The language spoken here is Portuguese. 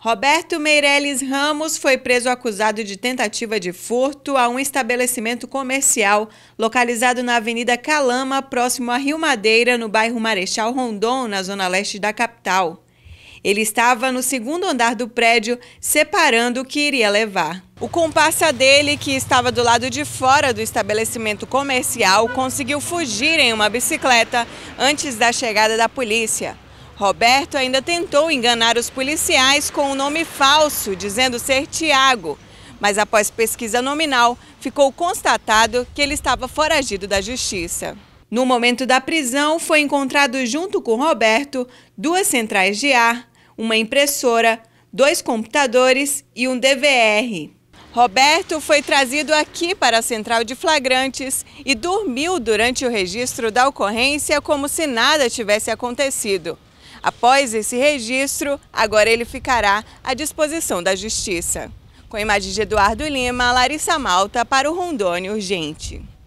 Roberto Meirelles Ramos foi preso acusado de tentativa de furto a um estabelecimento comercial localizado na Avenida Calama, próximo a Rio Madeira, no bairro Marechal Rondon, na zona leste da capital. Ele estava no segundo andar do prédio, separando o que iria levar. O comparsa dele, que estava do lado de fora do estabelecimento comercial, conseguiu fugir em uma bicicleta antes da chegada da polícia. Roberto ainda tentou enganar os policiais com um nome falso, dizendo ser Tiago. Mas após pesquisa nominal, ficou constatado que ele estava foragido da justiça. No momento da prisão, foi encontrado junto com Roberto duas centrais de ar, uma impressora, dois computadores e um DVR. Roberto foi trazido aqui para a central de flagrantes e dormiu durante o registro da ocorrência como se nada tivesse acontecido. Após esse registro, agora ele ficará à disposição da Justiça. Com imagens de Eduardo Lima, Larissa Malta para o Rondônia Urgente.